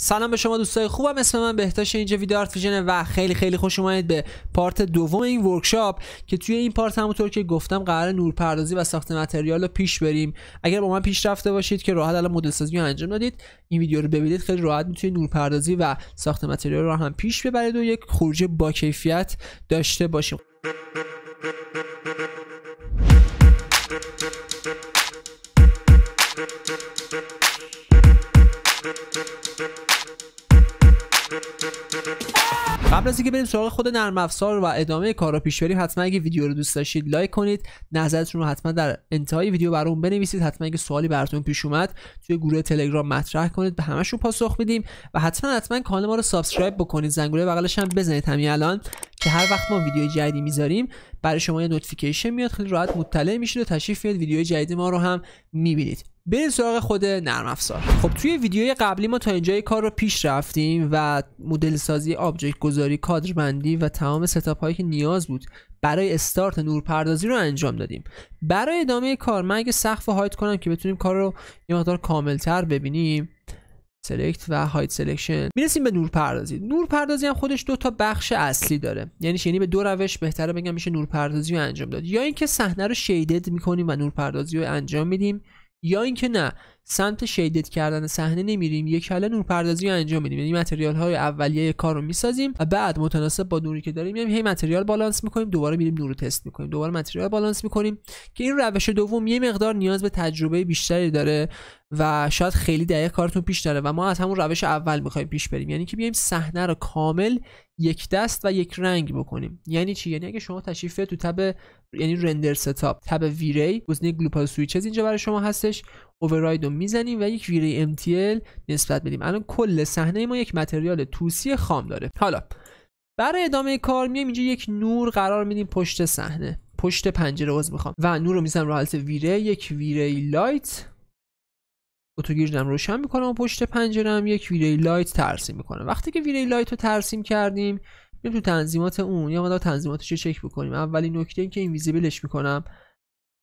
سلام به شما دوستای خوبم اسم من بهتاش اینجا ویدیو آرت ویژن و خیلی خیلی خوش اومدید به پارت دوم این ورکشاپ که توی این پارت همونطور که گفتم قرار نورپردازی و ساخت متریال رو پیش بریم اگر با من پیش رفته باشید که راحت الان مدل سازی رو انجام دادید این ویدیو رو ببینید خیلی راحت میتونید نورپردازی و ساخت متریال رو هم پیش ببرید و یک خروجی با کیفیت داشته باشیم قبل از اینکه بریم سراغ خود نرم افزار و ادامه کار رو پیش بریم حتما اگه ویدیو رو دوست داشتید لایک کنید نظرتون رو حتما در انتهای ویدیو برام بنویسید حتما اگه سوالی براتون پیش اومد توی گروه تلگرام مطرح کنید به همشون پاسخ میدیم و حتما حتما کانال ما رو سابسکرایب بکنید زنگوله بغلش هم بزنید همین الان که هر وقت ما ویدیو جدیدی میذاریم برای شما یه نوتیفیکیشن میاد خیلی راحت مطلع میشید و تشریف میاد ویدیو جدید ما رو هم میبینید بریم سراغ خود نرم افزار خب توی ویدیوی قبلی ما تا اینجا کار رو پیش رفتیم و مدل سازی آبجکت گذاری کادر بندی و تمام ستاپ هایی که نیاز بود برای استارت نورپردازی رو انجام دادیم برای ادامه کار من اگه سقف هایت کنم که بتونیم کار رو یه مقدار کاملتر ببینیم سلکت و هایت سلکشن میرسیم به نورپردازی نورپردازی هم خودش دو تا بخش اصلی داره یعنی یعنی به دو روش بهتره بگم میشه نورپردازی رو انجام داد یا اینکه صحنه رو شیدد میکنیم و نورپردازی رو انجام میدیم یا اینکه نه سمت شیدد کردن صحنه نمیریم یک کله نورپردازی رو انجام میدیم یعنی متریال های اولیه کار رو میسازیم و بعد متناسب با نوری که داریم میایم یعنی هی متریال بالانس میکنیم دوباره میریم نور رو تست میکنیم دوباره متریال بالانس میکنیم که این روش دوم یه مقدار نیاز به تجربه بیشتری داره و شاید خیلی دقیق کارتون پیش داره و ما از همون روش اول میخوایم پیش بریم یعنی که بیایم صحنه رو کامل یک دست و یک رنگ بکنیم یعنی چی یعنی اگه شما تشریف تو تب یعنی رندر ستاپ تب ویری گزینه گلوپال سویچز اینجا برای شما هستش اوورراید رو میزنیم و یک ویری MTL نسبت بدیم الان کل صحنه ما یک متریال توسی خام داره حالا برای ادامه کار میایم اینجا یک نور قرار میدیم پشت صحنه پشت پنجره عوض میخوام و نور رو میزنم رو حالت یک لایت دم روشن میکنم و پشت پنجرم یک ویری لایت ترسیم میکنم وقتی که ویری لایت رو ترسیم کردیم میریم تو تنظیمات اون یا ما تنظیماتش رو چک بکنیم اولین نکته این که ویزیبلش میکنم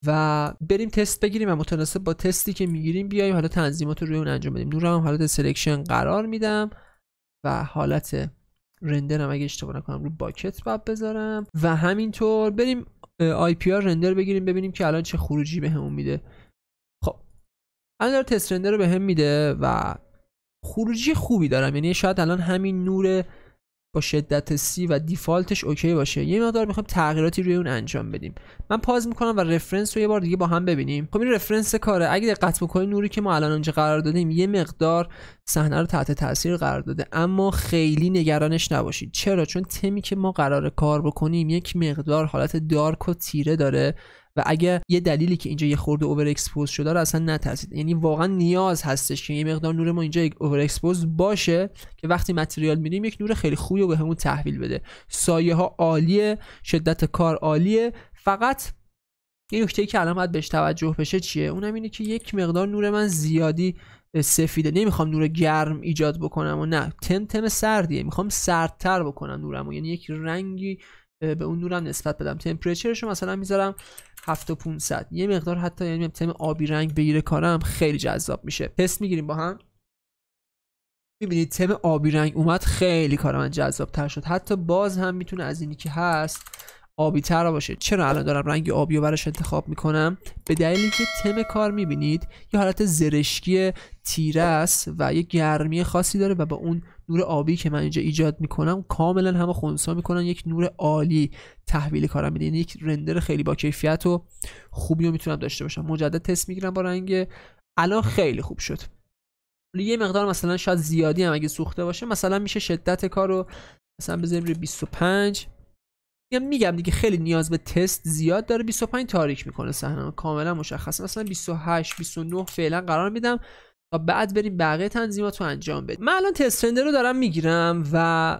و بریم تست بگیریم و متناسب با تستی که میگیریم بیایم حالا تنظیمات رو روی اون انجام بدیم نورم هم حالت سلکشن قرار میدم و حالت رندرم اگه اشتباه نکنم رو باکت و بذارم و همینطور بریم آی پی آر رندر بگیریم ببینیم که الان چه خروجی بهمون میده الان داره تست رندر رو به هم میده و خروجی خوبی دارم یعنی شاید الان همین نور با شدت سی و دیفالتش اوکی باشه یه مقدار میخوام تغییراتی روی اون انجام بدیم من پاز میکنم و رفرنس رو یه بار دیگه با هم ببینیم خب این رفرنس کاره اگه دقت بکنید نوری که ما الان اونجا قرار دادیم یه مقدار صحنه رو تحت تاثیر قرار داده اما خیلی نگرانش نباشید چرا چون تمی که ما قرار کار بکنیم یک مقدار حالت دارک و تیره داره و اگه یه دلیلی که اینجا یه خورده اوور اکسپوز شده رو اصلا نترسید یعنی واقعا نیاز هستش که یه مقدار نور ما اینجا اوور اکسپوز باشه که وقتی متریال میریم یک نور خیلی خوبی رو بهمون تحویل بده سایه ها عالیه شدت کار عالیه فقط یه نکته که الان باید بهش توجه بشه چیه اونم اینه که یک مقدار نور من زیادی سفیده نمیخوام نور گرم ایجاد بکنم و نه تم تم سردیه میخوام سردتر بکنم نورم یعنی یک رنگی به اون نورم نسبت بدم تمپریچرش رو مثلا میذارم 7500 یه مقدار حتی یعنی تم آبی رنگ بگیره کارم خیلی جذاب میشه تست میگیریم با هم میبینید تم آبی رنگ اومد خیلی کار من جذاب تر شد حتی باز هم میتونه از اینی که هست آبی تر باشه چرا الان دارم رنگ آبی رو براش انتخاب میکنم به دلیلی که تم کار میبینید یه حالت زرشکی تیره است و یه گرمی خاصی داره و با اون نور آبی که من اینجا ایجاد میکنم کاملا همه خونسا میکنن یک نور عالی تحویل کارم میده یعنی یک رندر خیلی با کیفیت و خوبی رو میتونم داشته باشم مجدد تست میگیرم با رنگ الان خیلی خوب شد یه مقدار مثلا شاید زیادی هم اگه سوخته باشه مثلا میشه شدت کار رو مثلا بذاریم روی 25 میگم دیگه خیلی نیاز به تست زیاد داره 25 تاریک میکنه صحنه کاملا مشخصه مثلا 28 29 فعلا قرار میدم تا بعد بریم بقیه تنظیمات رو انجام بدیم من الان تست رندر رو دارم میگیرم و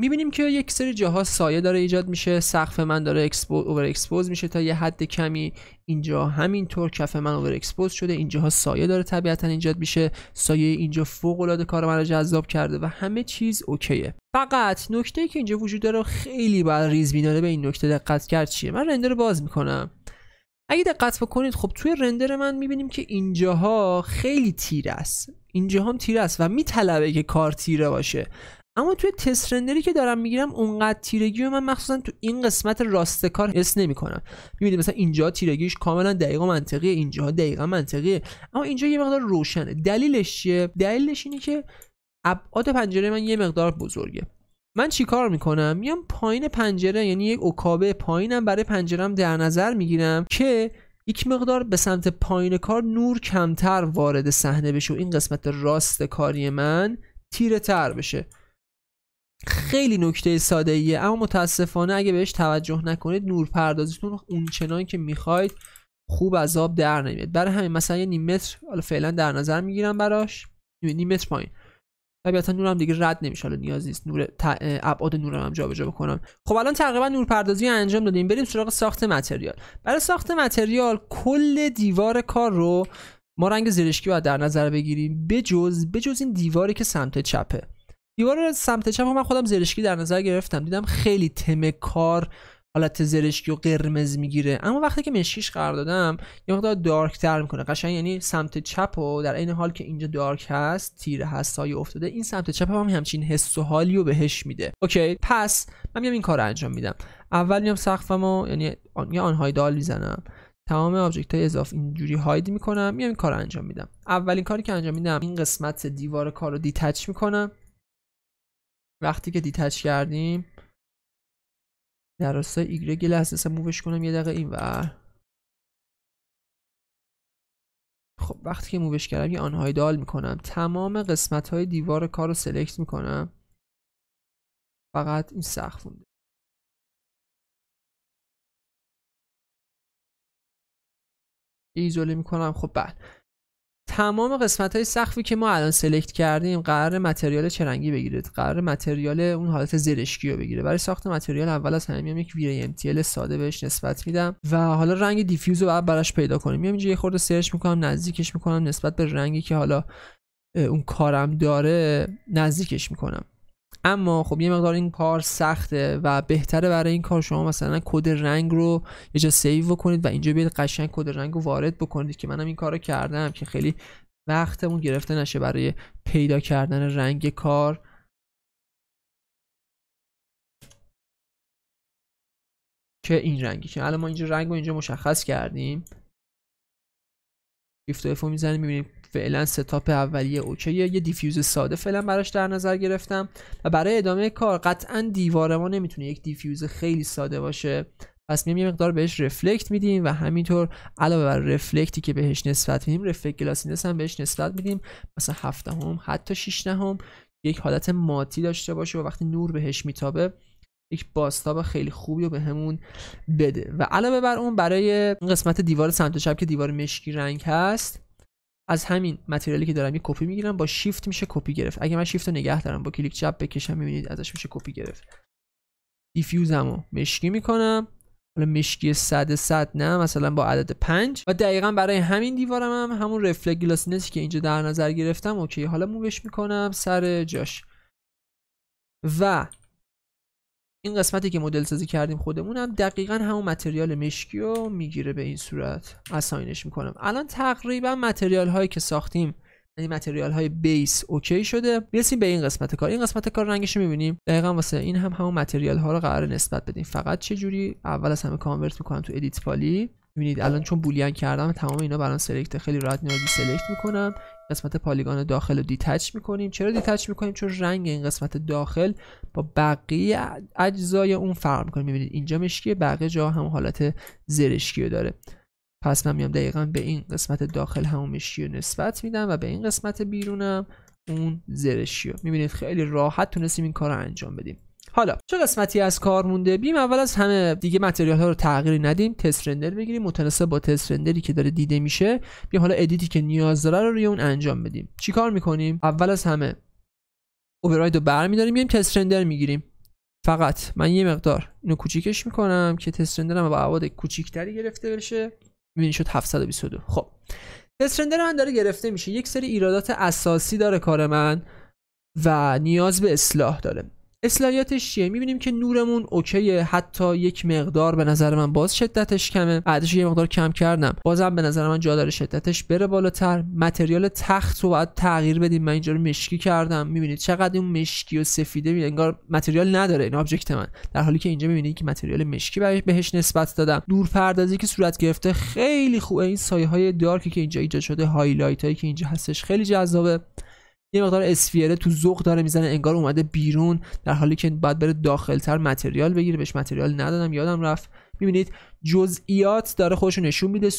میبینیم که یک سری جاها سایه داره ایجاد میشه سقف من داره اکسپوز اوور اکسپوز میشه تا یه حد کمی اینجا همینطور کف من اوور اکسپوز شده اینجاها سایه داره طبیعتا ایجاد میشه سایه اینجا فوق العاده کار من رو جذاب کرده و همه چیز اوکیه فقط نکته که اینجا وجود داره خیلی باید ریزبیناره به این نکته دقت کرد چیه من رندر رو باز میکنم اگه دقت بکنید خب توی رندر من میبینیم که اینجاها خیلی تیر است اینجا هم است و میطلبه که کار تیره باشه اما توی تست رندری که دارم میگیرم اونقدر تیرگی رو من مخصوصا تو این قسمت راست کار حس نمیکنم میبینید مثلا اینجا تیرگیش کاملا دقیقا منطقیه اینجا دقیقا منطقیه اما اینجا یه مقدار روشنه دلیلش چیه دلیلش اینه که ابعاد پنجره من یه مقدار بزرگه من چیکار میکنم میام پایین پنجره یعنی یک اوکابه پایینم برای پنجرم در نظر میگیرم که یک مقدار به سمت پایین کار نور کمتر وارد صحنه بشه و این قسمت راست کاری من تیره تر بشه خیلی نکته ساده ایه اما متاسفانه اگه بهش توجه نکنید نور پردازیتون اونچنان که میخواید خوب از آب در نمیاد برای همین مثلا یه نیم متر حالا فعلا در نظر میگیرم براش نیم متر پایین طبیعتا نورم دیگه رد نمیشه حالا نیاز نیست نور ابعاد نورم هم جابجا بکنم خب الان تقریبا نورپردازی انجام دادیم بریم سراغ ساخت متریال برای ساخت متریال کل دیوار کار رو ما رنگ زرشکی باید در نظر بگیریم بجز بجز این دیواری که سمت چپه دیوار سمت چپ من خودم زرشکی در نظر گرفتم دیدم خیلی تم کار حالت زرشکی و قرمز میگیره اما وقتی که مشکیش قرار دادم یه مقدار دارک تر میکنه قشنگ یعنی سمت چپ و در این حال که اینجا دارک هست تیر هست سایه افتاده این سمت چپ هم همچین حس و حالی رو بهش میده اوکی پس من میام این کار رو انجام میدم اول میام سقفم و یعنی آن... یه آنهای دال میزنم تمام آبجکت های اضافه اینجوری هاید میکنم میام این کار رو انجام میدم اولین کاری که انجام میدم این قسمت دیوار کار رو دیتچ میکنم وقتی که دیتچ کردیم در راستای ایگرگ یه لحظه مووش کنم یه دقیقه این ور خب وقتی که مووش کردم یه آنهای دال میکنم تمام قسمت های دیوار کار رو سلکت میکنم فقط این سخت مونده ایزوله میکنم خب بله تمام قسمت های سخفی که ما الان سلکت کردیم قرار متریال چرنگی بگیره قرار متریال اون حالت زرشکی رو بگیره برای ساخت متریال اول از همه میام یک وی ام ساده بهش نسبت میدم و حالا رنگ دیفیوز رو بعد براش پیدا کنیم میام اینجا یه خورده سرچ میکنم نزدیکش میکنم نسبت به رنگی که حالا اون کارم داره نزدیکش میکنم اما خب یه مقدار این کار سخته و بهتره برای این کار شما مثلا کد رنگ رو یه جا سیو کنید و اینجا بیاید قشنگ کد رنگ رو وارد بکنید که منم این کار رو کردم که خیلی وقتمون گرفته نشه برای پیدا کردن رنگ کار که این رنگی که الان ما اینجا رنگ رو اینجا مشخص کردیم شیفت و افو میزنیم میبینیم فعلا ستاپ اولیه اوکیه یه دیفیوز ساده فعلا براش در نظر گرفتم و برای ادامه کار قطعا دیوار ما نمیتونه یک دیفیوز خیلی ساده باشه پس میمیم یه مقدار بهش رفلکت میدیم و همینطور علاوه بر رفلکتی که بهش نسبت میدیم رفلکت گلاسینس هم بهش نسبت میدیم مثلا هم حتی شیش نهم یک حالت ماتی داشته باشه و وقتی نور بهش میتابه یک باستاب خیلی خوبی رو بهمون به بده و علاوه بر اون برای قسمت دیوار سمت شب چپ که دیوار مشکی رنگ هست از همین متریالی که دارم یه کپی میگیرم با شیفت میشه کپی گرفت اگه من شیفت رو نگه دارم با کلیک چپ بکشم میبینید ازش میشه کپی گرفت دیفیوزم رو مشکی میکنم حالا مشکی صد صد نه مثلا با عدد 5 و دقیقا برای همین دیوارم هم همون رفلکت گلاسینسی که اینجا در نظر گرفتم اوکی حالا مووش میکنم سر جاش و این قسمتی که مدل سازی کردیم خودمون هم دقیقا همون متریال مشکی رو میگیره به این صورت اساینش میکنم الان تقریبا متریال هایی که ساختیم یعنی متریال های بیس اوکی شده میرسیم به این قسمت کار این قسمت کار رنگش رو میبینیم دقیقا واسه این هم همون متریال ها رو قرار نسبت بدیم فقط چه جوری اول از همه کانورت میکنم تو ادیت پالی میبینید الان چون بولیان کردم تمام اینا برام سلکت خیلی راحت نیازی سلکت میکنم قسمت پالیگان داخل رو دیتچ میکنیم چرا دیتچ میکنیم چون رنگ این قسمت داخل با بقیه اجزای اون فرق میکنه میبینید اینجا مشکی بقیه جا هم حالت زرشکی رو داره پس من میام دقیقا به این قسمت داخل همون مشکی رو نسبت میدم و به این قسمت بیرونم اون زرشکی رو میبینید خیلی راحت تونستیم این کار رو انجام بدیم حالا چه قسمتی از کار مونده بیم اول از همه دیگه متریال ها رو تغییری ندیم تست رندر بگیریم متناسب با تست رندری که داره دیده میشه بیم حالا ادیتی که نیاز داره رو روی اون انجام بدیم چیکار میکنیم اول از همه اوورراید رو برمیداریم میایم تست رندر میگیریم فقط من یه مقدار اینو کوچیکش میکنم که تست رندرم با ابعاد کوچیکتری گرفته بشه میبینی شد 722 خب تست رندر من داره گرفته میشه یک سری ایرادات اساسی داره کار من و نیاز به اصلاح داره اسلایاتش چیه میبینیم که نورمون اوکیه حتی یک مقدار به نظر من باز شدتش کمه بعدش یه مقدار کم کردم بازم به نظر من جا داره شدتش بره بالاتر متریال تخت رو باید تغییر بدیم من اینجا رو مشکی کردم میبینید چقدر اون مشکی و سفیده می انگار متریال نداره این آبجکت من در حالی که اینجا میبینید که متریال مشکی بهش نسبت دادم پردازی که صورت گرفته خیلی خوبه این سایه های دارکی که اینجا ایجاد شده هایلایت هایی که اینجا هستش خیلی جذابه یه مقدار اسفیره تو ذوق داره میزنه انگار اومده بیرون در حالی که بعد بره داخلتر متریال بگیره بهش متریال ندادم یادم رفت میبینید جزئیات داره خودشو نشون میده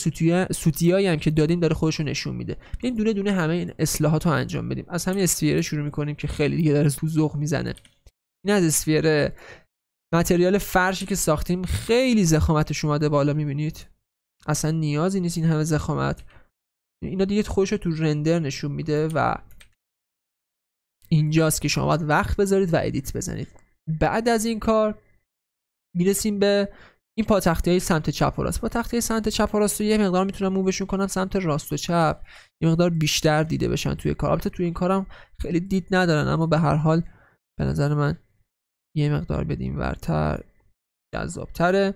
سوتیایی هم که دادیم داره خودشو نشون میده این یعنی دونه دونه همه این اصلاحات رو انجام بدیم از همین اسفیره شروع میکنیم که خیلی دیگه داره تو ذوق میزنه این از اسفیره متریال فرشی که ساختیم خیلی زخامتش اومده بالا میبینید اصلا نیازی نیست این همه زخامت اینا دیگه خودش تو رندر نشون میده و اینجاست که شما باید وقت بذارید و ادیت بزنید بعد از این کار میرسیم به این پاتختی های سمت چپ و راست پاتختی های سمت چپ و راست رو یه مقدار میتونم موبشون کنم سمت راست و چپ یه مقدار بیشتر دیده بشن توی کار البته توی این کارم خیلی دید ندارن اما به هر حال به نظر من یه مقدار بدیم ورتر جذابتره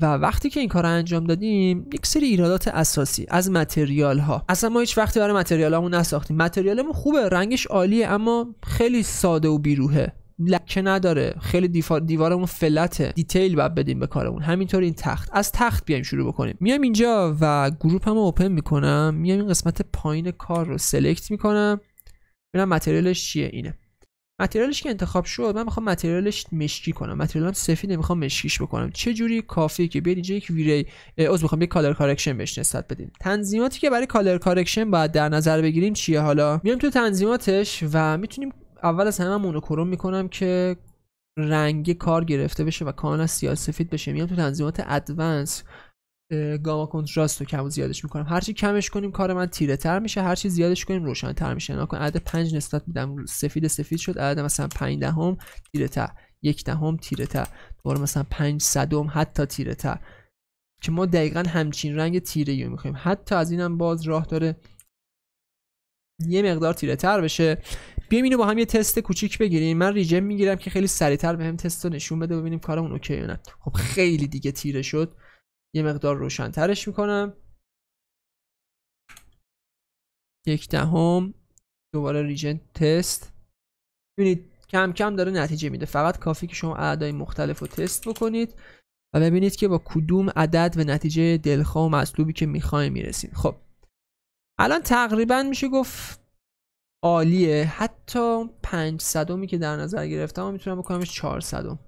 و وقتی که این کار رو انجام دادیم یک سری ایرادات اساسی از متریال ها اصلا ما هیچ وقتی برای متریال همون نساختیم همون خوبه رنگش عالیه اما خیلی ساده و بیروهه لکه نداره خیلی دیوار دیوارمون فلته دیتیل باید بدیم به کارمون همینطور این تخت از تخت بیایم شروع بکنیم میام اینجا و گروپ هم اوپن میکنم میام این قسمت پایین کار رو سلکت میکنم ببینم متریالش چیه اینه متریالش که انتخاب شد من میخوام متریالش مشکی کنم متریالم سفید نمیخوام مشکیش بکنم چه جوری کافیه که بیاید اینجا یک ویری از میخوام یک کالر کارکشن بهش نسبت بدیم تنظیماتی که برای کالر کارکشن باید در نظر بگیریم چیه حالا میام تو تنظیماتش و میتونیم اول از همه مونوکروم میکنم که رنگ کار گرفته بشه و کاملا سیاه سفید بشه میام تو تنظیمات ادوانس گاما کنتراست رو کم و زیادش میکنم هرچی کمش کنیم کار من تیره تر میشه هرچی زیادش کنیم روشن تر میشه کن یعنی عدد 5 نسبت میدم سفید سفید شد عدد مثلا 5 دهم تیره تر یک دهم تیره تر دوباره مثلا 5 صدم حتی تیره تر که ما دقیقا همچین رنگ تیره رو میخوایم حتی از اینم باز راه داره یه مقدار تیره تر بشه بیایم اینو با هم یه تست کوچیک بگیریم من ریجم میگیرم که خیلی سریعتر بهم هم تست رو نشون بده ببینیم کارمون اوکی یا نه خب خیلی دیگه تیره شد یه مقدار روشنترش میکنم یک دهم دوباره ریژن تست ببینید کم کم داره نتیجه میده فقط کافی که شما اعدای مختلف رو تست بکنید و ببینید که با کدوم عدد به نتیجه دلخواه و مطلوبی که میخوایم میرسید خب الان تقریبا میشه گفت عالیه حتی 500 صدمی که در نظر گرفتم میتونم بکنمش 400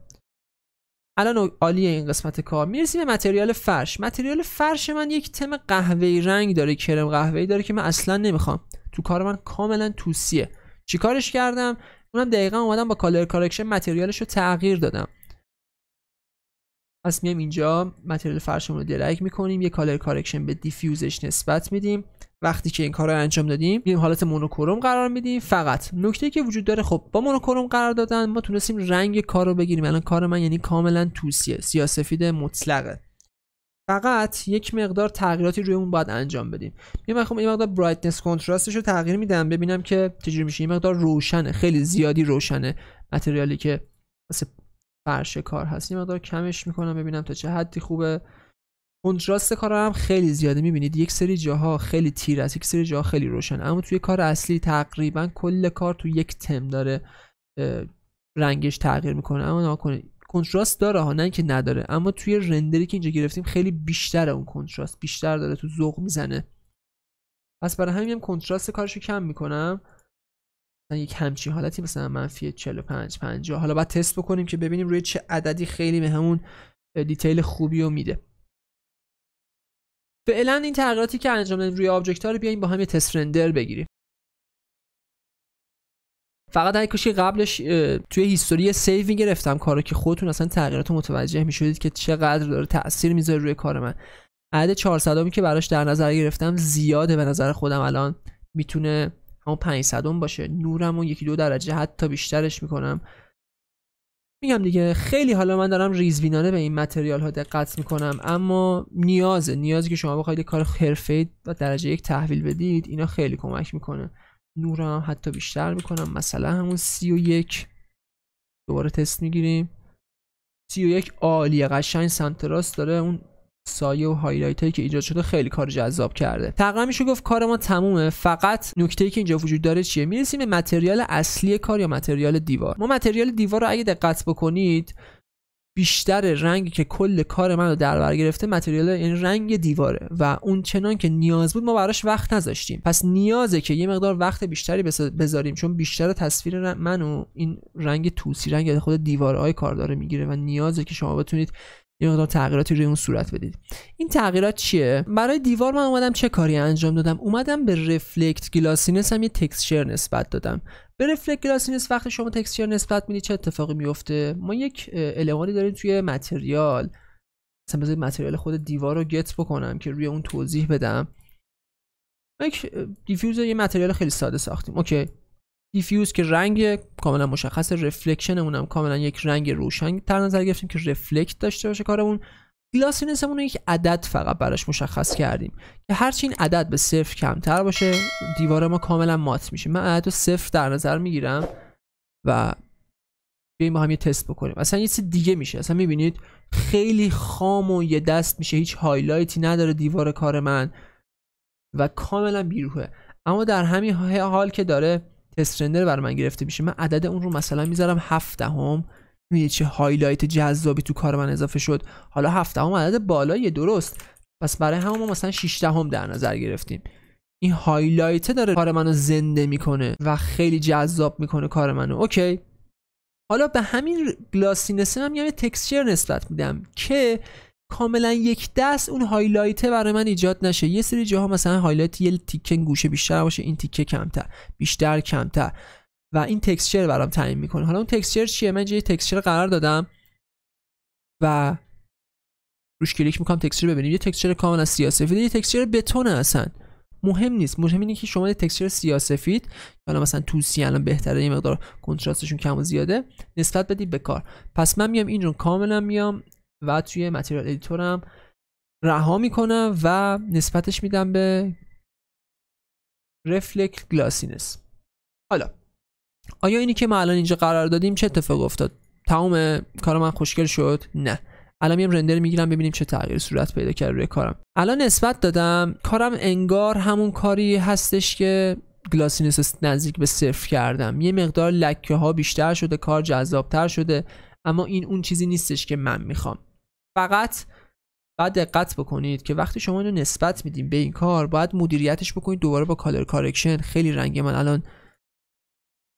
الان عالیه این قسمت کار میرسیم به متریال فرش متریال فرش من یک تم قهوه‌ای رنگ داره کرم قهوه‌ای داره که من اصلا نمیخوام تو کار من کاملا توسیه کارش کردم اونم دقیقا اومدم با کالر کارکشن متریالش رو تغییر دادم پس میام اینجا متریال فرشمون رو درک میکنیم یه کالر کارکشن به دیفیوزش نسبت میدیم وقتی که این کار رو انجام دادیم میریم حالت مونوکروم قرار میدیم فقط نکته که وجود داره خب با مونوکروم قرار دادن ما تونستیم رنگ کار رو بگیریم الان کار من یعنی کاملا توسیه سیاسفید مطلقه فقط یک مقدار تغییراتی روی اون باید انجام بدیم یه مقدار این مقدار برایتنس کنتراستش رو تغییر میدم ببینم که چجوری میشه این مقدار روشنه خیلی زیادی روشنه متریالی که واسه فرش کار هست این مقدار کمش میکنم ببینم تا چه حدی خوبه کنتراست کار هم خیلی زیاده میبینید یک سری جاها خیلی تیر است یک سری جاها خیلی روشن اما توی کار اصلی تقریبا کل کار تو یک تم داره رنگش تغییر میکنه اما کنتراست داره ها نه که نداره اما توی رندری که اینجا گرفتیم خیلی بیشتر اون کنتراست بیشتر داره تو ذوق میزنه پس برای همین هم کنتراست کارشو کم میکنم مثلا یک همچین حالتی مثلا منفی 45 50 حالا بعد تست بکنیم که ببینیم روی چه عددی خیلی به همون دیتیل خوبی رو میده فعلا این تغییراتی که انجام دادیم روی آبجکت ها رو بیایم با هم یه تست رندر بگیریم فقط اگه کشی قبلش توی هیستوری سیو گرفتم کارا که خودتون اصلا تغییرات متوجه میشدید که چقدر داره تاثیر میذاره روی کار من عدد 400 همی که براش در نظر گرفتم زیاده به نظر خودم الان میتونه همون 500 باشه نورمو یکی دو درجه حتی بیشترش میکنم میگم دیگه خیلی حالا من دارم ریزبینانه به این متریال ها دقت میکنم اما نیازه نیازی که شما بخواید کار حرفه و درجه یک تحویل بدید اینا خیلی کمک میکنه نور هم حتی بیشتر میکنم مثلا همون یک دوباره تست میگیریم یک عالیه قشنگ سمت راست داره اون سایه و هایلایت هایی که ایجاد شده خیلی کار جذاب کرده تقریبا میشه گفت کار ما تمومه فقط نکته که اینجا وجود داره چیه میرسیم به متریال اصلی کار یا متریال دیوار ما متریال دیوار رو اگه دقت بکنید بیشتر رنگی که کل کار من رو در بر گرفته متریال این یعنی رنگ دیواره و اون چنان که نیاز بود ما براش وقت نذاشتیم پس نیازه که یه مقدار وقت بیشتری بذاریم چون بیشتر تصویر منو این رنگ توسی رنگ خود دیوارهای کار داره میگیره و نیازه که شما بتونید یه مقدار تغییراتی روی اون صورت بدید این تغییرات چیه برای دیوار من اومدم چه کاری انجام دادم اومدم به رفلکت گلاسینس هم یه تکسچر نسبت دادم به رفلکت گلاسینس وقتی شما تکسچر نسبت میدید چه اتفاقی میفته ما یک المانی داریم توی متریال مثلا بذارید متریال خود دیوار رو گت بکنم که روی اون توضیح بدم یک دیفیوزر یه متریال خیلی ساده ساختیم اوکی دیفیوز که رنگ کاملا مشخص رفلکشنمون هم کاملا یک رنگ روشن در نظر گرفتیم که رفلکت داشته باشه کارمون گلاسینسمون یک عدد فقط براش مشخص کردیم که هرچی این عدد به صفر کمتر باشه دیوار ما کاملا مات میشه من عدد صفر در نظر میگیرم و بیایم با هم یه تست بکنیم اصلا یه چیز دیگه میشه اصلا میبینید خیلی خام و یه دست میشه هیچ هایلایتی نداره دیوار کار من و کاملا بیروهه اما در همین حال که داره تست رندر برای من گرفته میشه من عدد اون رو مثلا میذارم 7 دهم چه هایلایت جذابی تو کار من اضافه شد حالا 7 عدد بالاییه درست پس برای همون ما مثلا 6 هم در نظر گرفتیم این هایلایت داره کار منو زنده میکنه و خیلی جذاب میکنه کار منو اوکی حالا به همین گلاسینسه هم یعنی تکسچر نسبت میدم که کاملا یک دست اون هایلایت برای من ایجاد نشه یه سری جاها مثلا هایلایت یه تیکه گوشه بیشتر باشه این تیکه کمتر بیشتر کمتر و این تکسچر برام تعیین میکنه حالا اون تکسچر چیه من یه تکسچر قرار دادم و روش کلیک میکنم تکسچر ببینیم یه تکسچر کاملا سیاسفید یه تکسچر بتون اصلا مهم نیست مهم اینه که شما یه تکسچر سیاسفید حالا مثلا توسی الان بهتره یه مقدار کنتراستشون کم و زیاده نسبت بدید به کار پس من میام اینجون کاملا میام و توی متریال ادیتورم رها میکنم و نسبتش میدم به رفلکت گلاسینس حالا آیا اینی که ما الان اینجا قرار دادیم چه اتفاق افتاد تمام کار من خوشگل شد نه الان میام رندر میگیرم ببینیم چه تغییر صورت پیدا کرده روی کارم الان نسبت دادم کارم انگار همون کاری هستش که گلاسینس نزدیک به صفر کردم یه مقدار لکه ها بیشتر شده کار جذابتر شده اما این اون چیزی نیستش که من میخوام فقط باید دقت بکنید که وقتی شما اینو نسبت میدیم به این کار باید مدیریتش بکنید دوباره با کالر کارکشن خیلی رنگ من الان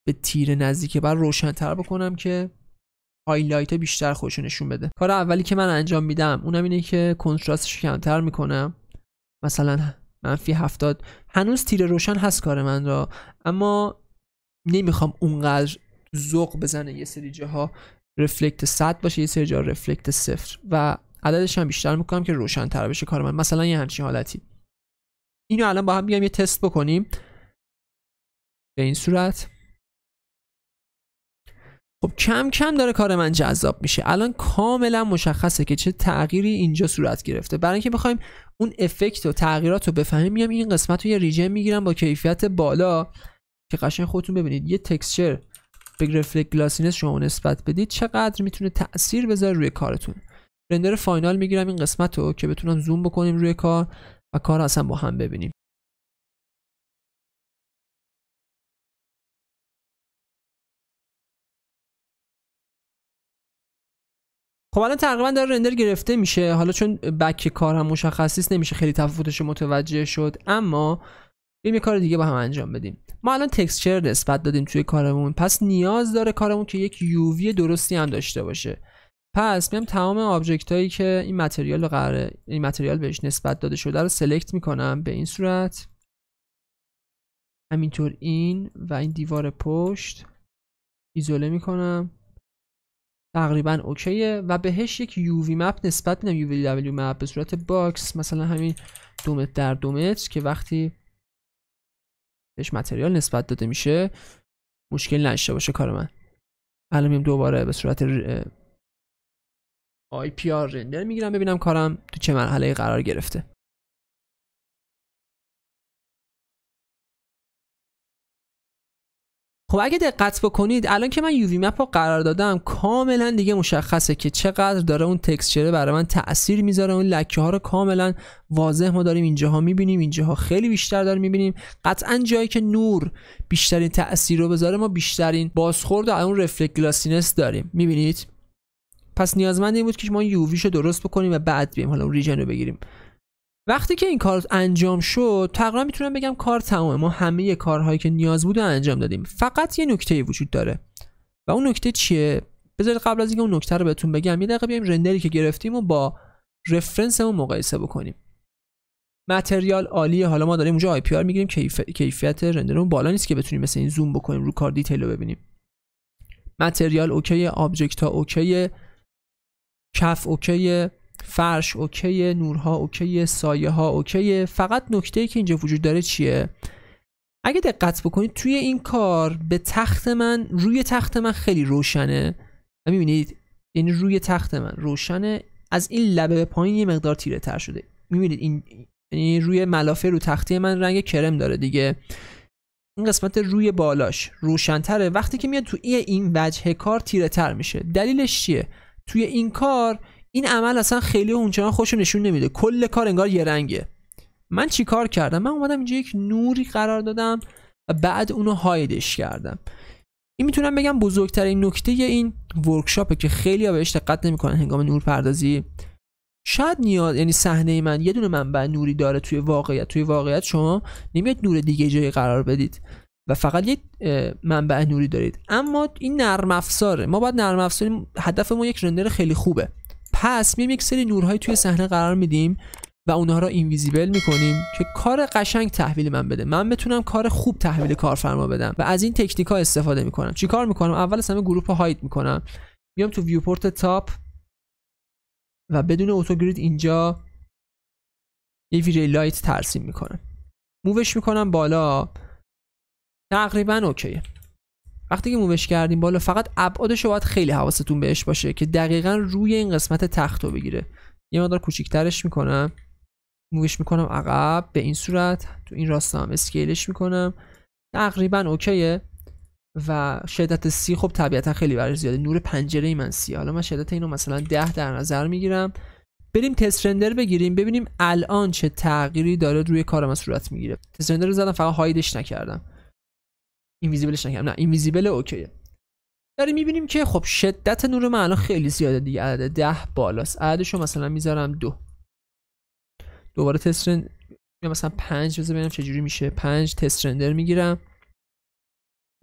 به تیر نزدیکه بر روشنتر بکنم که هایلایت بیشتر خوش نشون بده کار اولی که من انجام میدم اونم اینه که کنتراستش کمتر میکنم مثلا منفی هفتاد هنوز تیر روشن هست کار من را اما نمیخوام اونقدر ذوق بزنه یه سری جاها رفلکت 100 باشه یه سری جا رفلکت صفر و عددش هم بیشتر میکنم که روشن تر بشه کار من مثلا یه همچین حالتی اینو الان با هم بیام یه تست بکنیم به این صورت خب کم کم داره کار من جذاب میشه الان کاملا مشخصه که چه تغییری اینجا صورت گرفته برای اینکه بخوایم اون افکت و تغییرات رو بفهمیم میام این قسمت رو یه ریجن میگیرم با کیفیت بالا که قشنگ خودتون ببینید یه تکسچر به رفلک گلاسینس شما نسبت بدید چقدر میتونه تاثیر بذاره روی کارتون رندر فاینال میگیرم این قسمت رو که بتونم زوم بکنیم روی کار و کار اصلا با هم ببینیم خب الان تقریبا داره رندر گرفته میشه حالا چون بک کار هم مشخص نیست نمیشه خیلی تفاوتش متوجه شد اما این یه کار دیگه با هم انجام بدیم ما الان تکسچر نسبت دادیم توی کارمون پس نیاز داره کارمون که یک یووی درستی هم داشته باشه پس میام تمام آبجکت هایی که این متریال قراره این متریال بهش نسبت داده شده رو سلکت میکنم به این صورت همینطور این و این دیوار پشت ایزوله میکنم تقریبا اوکیه و بهش یک یووی مپ نسبت میدم یووی دبلیو مپ به صورت باکس مثلا همین دومت در دومت که وقتی بهش متریال نسبت داده میشه مشکل نشته باشه کار من الان میم دوباره به صورت ر... آی پی آر رندر میگیرم ببینم کارم تو چه مرحله قرار گرفته خب اگه دقت بکنید الان که من یووی مپ رو قرار دادم کاملا دیگه مشخصه که چقدر داره اون تکسچره برای من تاثیر میذاره اون لکه ها رو کاملا واضح ما داریم اینجاها میبینیم اینجاها خیلی بیشتر داریم میبینیم قطعا جایی که نور بیشترین تاثیر رو بذاره ما بیشترین بازخورد و اون رفلکت گلاسینس داریم میبینید پس نیازمند این بود که ما یوویش رو درست بکنیم و بعد بیم حالا اون ریژن رو بگیریم وقتی که این کار انجام شد تقریبا میتونم بگم کار تمامه ما همه کارهایی که نیاز بود انجام دادیم فقط یه نکته وجود داره و اون نکته چیه بذارید قبل از اینکه اون نکته رو بهتون بگم یه دقیقه بیایم رندری که گرفتیم و با رفرنسمون مقایسه بکنیم متریال عالیه حالا ما داریم اونجا آی پی آر میگیریم کیف... کیفیت رندرمون بالا نیست که بتونیم مثل این زوم بکنیم رو کار دیتیل رو ببینیم متریال اوکی آبجکت ها کف اوکی فرش اوکی نورها اوکی سایه ها اوکی فقط نکته ای که اینجا وجود داره چیه اگه دقت بکنید توی این کار به تخت من روی تخت من خیلی روشنه و میبینید یعنی روی تخت من روشنه از این لبه به پایین یه مقدار تیره تر شده میبینید این یعنی روی ملافه رو تختی من رنگ کرم داره دیگه این قسمت روی بالاش روشنتره وقتی که میاد توی این وجه کار تیره تر میشه دلیلش چیه توی این کار این عمل اصلا خیلی اونچنان خوشو نشون نمیده کل کار انگار یه رنگه من چیکار کردم من اومدم اینجا یک نوری قرار دادم و بعد اونو هایدش کردم این میتونم بگم بزرگترین نکته این ورکشاپه که خیلی ها بهش دقت نمیکنن هنگام نور پردازی شاید نیاز یعنی صحنه من یه دونه منبع نوری داره توی واقعیت توی واقعیت شما نمیاد نور دیگه جای قرار بدید و فقط یه منبع نوری دارید اما این نرم افزاره ما باید نرم افزار هدف ما یک رندر خیلی خوبه هست میم یک سری نورهایی توی صحنه قرار میدیم و اونها را اینویزیبل میکنیم که کار قشنگ تحویل من بده من بتونم کار خوب تحویل کارفرما بدم و از این تکنیک ها استفاده میکنم چیکار میکنم اول از همه گروپ رو هاید میکنم میام تو ویوپورت تاپ و بدون گرید اینجا یه ویری لایت ترسیم میکنم مووش میکنم بالا تقریبا اوکیه وقتی که مومش کردیم بالا فقط ابعادش رو باید خیلی حواستون بهش باشه که دقیقا روی این قسمت تخت رو بگیره یه مقدار کوچیکترش میکنم مووش میکنم عقب به این صورت تو این راستا هم اسکیلش میکنم تقریبا اوکیه و شدت سی خب طبیعتا خیلی برای زیاده نور پنجره ای من سی حالا من شدت اینو مثلا ده در نظر میگیرم بریم تست رندر بگیریم ببینیم الان چه تغییری داره روی کارم صورت میگیره تست رندر رو زدم فقط هایدش نکردم اینویزیبلش نکردم نه اینویزیبل اوکیه داریم میبینیم که خب شدت نور من الان خیلی زیاده دیگه عدد ده بالاست عددشو مثلا میذارم دو دوباره تست رندر مثلا پنج بذار ببینم چجوری میشه پنج تست رندر میگیرم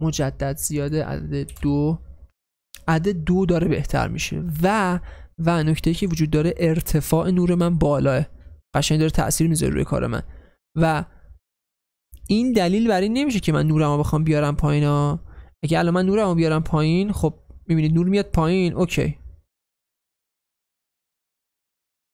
مجدد زیاده عدد دو عدد دو داره بهتر میشه و و نکته که وجود داره ارتفاع نور من بالاه قشنگ داره تاثیر میذاره روی کار من و این دلیل برای نمیشه که من نورمو بخوام بیارم پایین ها اگه الان من نورمو بیارم پایین خب میبینید نور میاد پایین اوکی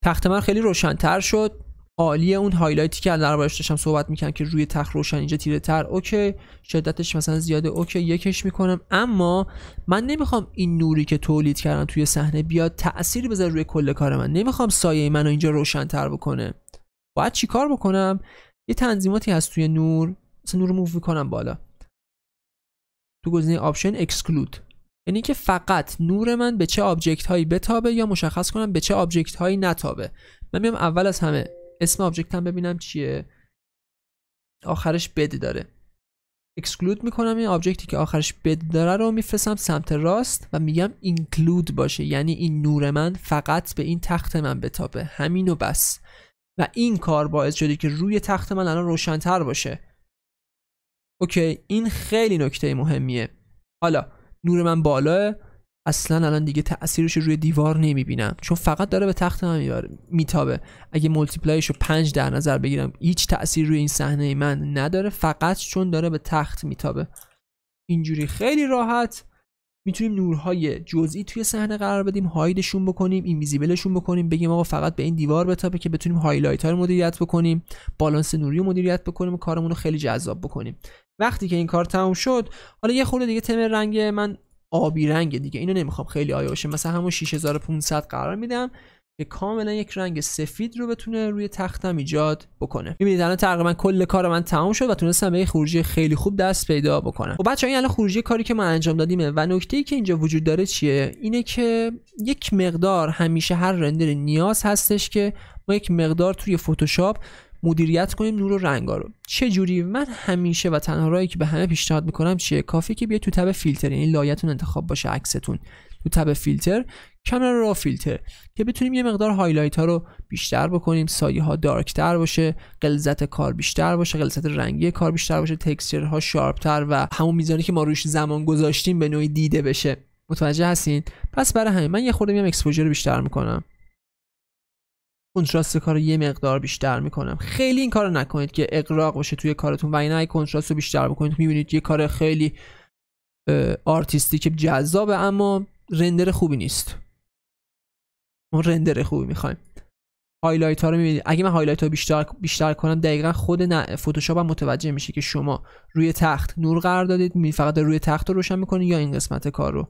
تخت من خیلی روشنتر شد عالی اون هایلایتی که بارش داشتم صحبت میکنم که روی تخت روشن اینجا تیره تر اوکی شدتش مثلا زیاده اوکی یکش میکنم اما من نمیخوام این نوری که تولید کردم توی صحنه بیاد تاثیر بذاره روی کل کار من نمیخوام سایه منو اینجا روشن بکنه باید چیکار بکنم یه تنظیماتی هست توی نور مثلا نور رو موو میکنم بالا تو گزینه آپشن اکسکلود یعنی که فقط نور من به چه آبجکت هایی بتابه یا مشخص کنم به چه آبجکت هایی نتابه من میام اول از همه اسم آبجکت هم ببینم چیه آخرش بد داره اکسکلود میکنم این آبجکتی که آخرش بد داره رو میفرستم سمت راست و میگم اینکلود باشه یعنی این نور من فقط به این تخت من بتابه همینو بس و این کار باعث شده که روی تخت من الان روشنتر باشه اوکی این خیلی نکته مهمیه حالا نور من بالاه اصلا الان دیگه تاثیرش روی دیوار نمیبینم چون فقط داره به تخت من میتابه اگه مولتیپلایش رو 5 در نظر بگیرم هیچ تاثیر روی این صحنه من نداره فقط چون داره به تخت میتابه اینجوری خیلی راحت میتونیم نورهای جزئی توی صحنه قرار بدیم هایدشون بکنیم اینویزیبلشون بکنیم بگیم آقا فقط به این دیوار بتابه که بتونیم هایلایت ها رو مدیریت بکنیم بالانس نوری رو مدیریت بکنیم و کارمون رو خیلی جذاب بکنیم وقتی که این کار تموم شد حالا یه خورده دیگه تم رنگ من آبی رنگ دیگه اینو نمیخوام خیلی آیا باشه مثلا همون 6500 قرار میدم که کاملا یک رنگ سفید رو بتونه روی تختم ایجاد بکنه میبینید الان تقریبا کل کار من تمام شد و تونستم به خروجی خیلی خوب دست پیدا بکنم و خب بچه این الان خروجی کاری که من انجام دادیمه و نکته ای که اینجا وجود داره چیه اینه که یک مقدار همیشه هر رندر نیاز هستش که ما یک مقدار توی فتوشاپ مدیریت کنیم نور و رنگا رو چه جوری من همیشه و تنها رایی که به همه پیشنهاد میکنم چیه کافی که بیاید تو تب فیلتر یعنی لایتون انتخاب باشه عکستون تو تب فیلتر کامرا رو فیلتر که بتونیم یه مقدار هایلایت ها رو بیشتر بکنیم سایه ها دارکتر باشه غلظت کار بیشتر باشه غلظت رنگی کار بیشتر باشه تکسچر ها شارپتر و همون میزانی که ما روش زمان گذاشتیم به نوعی دیده بشه متوجه هستین پس برای همین من یه خورده میام اکسپوژر رو بیشتر میکنم کنتراست کار رو یه مقدار بیشتر میکنم خیلی این کارو نکنید که اقراق باشه توی کارتون و اینا کنتراست رو بیشتر بکنید میبینید یه کار خیلی آرتیستیک جذابه اما رندر خوبی نیست اون رندر خوبی میخوایم هایلایت ها رو میبینید اگه من هایلایت ها بیشتر بیشتر کنم دقیقا خود نه فتوشاپ هم متوجه میشه که شما روی تخت نور قرار دادید می فقط روی تخت رو روشن میکنید یا این قسمت کار رو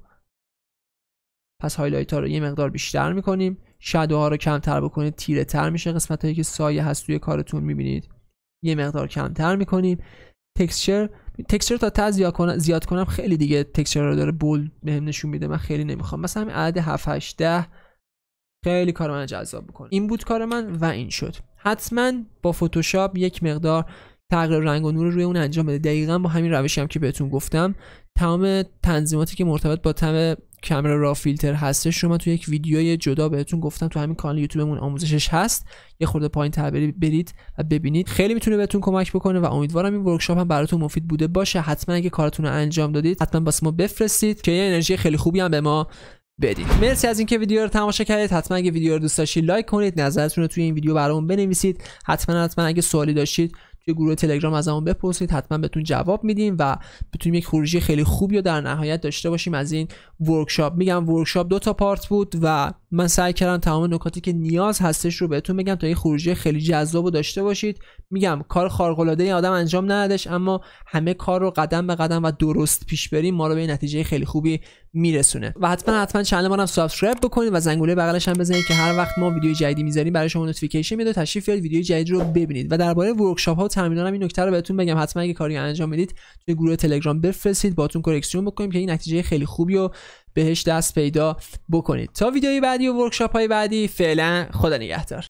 پس هایلایت ها رو یه مقدار بیشتر میکنیم شادو ها رو کمتر بکنید تیره تر میشه قسمت هایی که سایه هست توی کارتون میبینید یه مقدار کمتر میکنیم تکسچر تکسچر تا تا زیاد زیاد کنم خیلی دیگه تکسچر رو داره بولد بهم نشون میده من خیلی نمیخوام مثلا همین عدد 7 8 10 خیلی کار من جذاب بکنه این بود کار من و این شد حتما با فتوشاپ یک مقدار تغییر رنگ و نور روی اون انجام بده دقیقا با همین روشی هم که بهتون گفتم تمام تنظیماتی که مرتبط با تم کامرا را فیلتر هستش شما تو یک ویدیوی جدا بهتون گفتم تو همین کانال یوتیوبمون آموزشش هست یه خورده پایین تر برید و ببینید خیلی میتونه بهتون کمک بکنه و امیدوارم این ورکشاپ هم براتون مفید بوده باشه حتما اگه کارتون رو انجام دادید حتما واسه ما بفرستید که یه انرژی خیلی خوبی هم به ما بدید مرسی از اینکه ویدیو رو تماشا کردید حتما اگه ویدیو رو دوست داشتید لایک کنید نظرتون رو توی این ویدیو برامون بنویسید حتما حتما اگه سوالی داشتید توی گروه تلگرام از همون بپرسید حتما بهتون جواب میدیم و بتونیم یک خروجی خیلی خوبی رو در نهایت داشته باشیم از این ورکشاپ میگم ورکشاپ دو تا پارت بود و من سعی کردم تمام نکاتی که نیاز هستش رو بهتون بگم تا یک خروجی خیلی جذاب رو داشته باشید میگم کار خارق العاده آدم انجام ندادش اما همه کار رو قدم به قدم و درست پیش بریم ما رو به نتیجه خیلی خوبی میرسونه و حتما حتما چنل ما هم سابسکرایب بکنید و زنگوله بغلش هم بزنید که هر وقت ما ویدیو جدیدی میذاریم برای شما نوتیفیکیشن میاد تشریف بیارید ویدیو جدید رو ببینید و درباره ورکشاپ ها و تمرینا هم این نکته رو بهتون بگم حتما اگه کاری انجام میدید توی گروه تلگرام بفرستید باهاتون کرکسیون بکنیم که این نتیجه خیلی خوبی رو بهش دست پیدا بکنید تا ویدیوی بعدی و ورکشاپ های بعدی فعلا خدا نگهدار